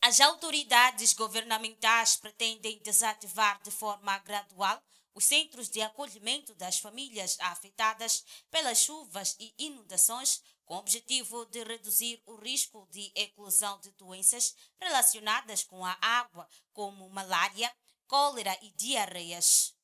As autoridades governamentais pretendem desativar de forma gradual os centros de acolhimento das famílias afetadas pelas chuvas e inundações, com o objetivo de reduzir o risco de eclosão de doenças relacionadas com a água, como malária, cólera e diarreias.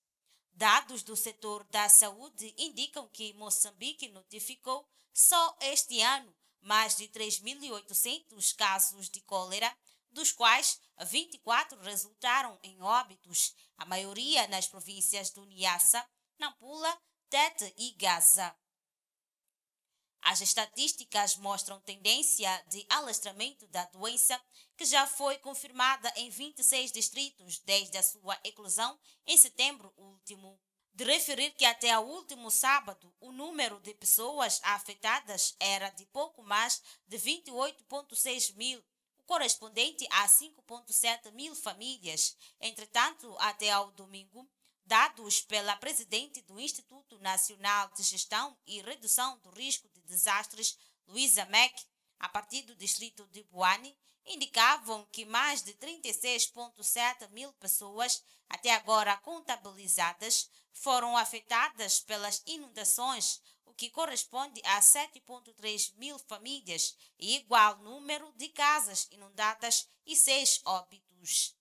Dados do setor da saúde indicam que Moçambique notificou só este ano mais de 3.800 casos de cólera dos quais 24 resultaram em óbitos, a maioria nas províncias do Niassa, Nampula, Tete e Gaza. As estatísticas mostram tendência de alastramento da doença, que já foi confirmada em 26 distritos desde a sua eclosão em setembro último. De referir que até o último sábado o número de pessoas afetadas era de pouco mais de 28,6 mil correspondente a 5,7 mil famílias. Entretanto, até ao domingo, dados pela presidente do Instituto Nacional de Gestão e Redução do Risco de Desastres, Luisa Mack, a partir do distrito de Buani, indicavam que mais de 36,7 mil pessoas, até agora contabilizadas, foram afetadas pelas inundações, o que corresponde a 7,3 mil famílias e igual número de casas inundadas e seis óbitos.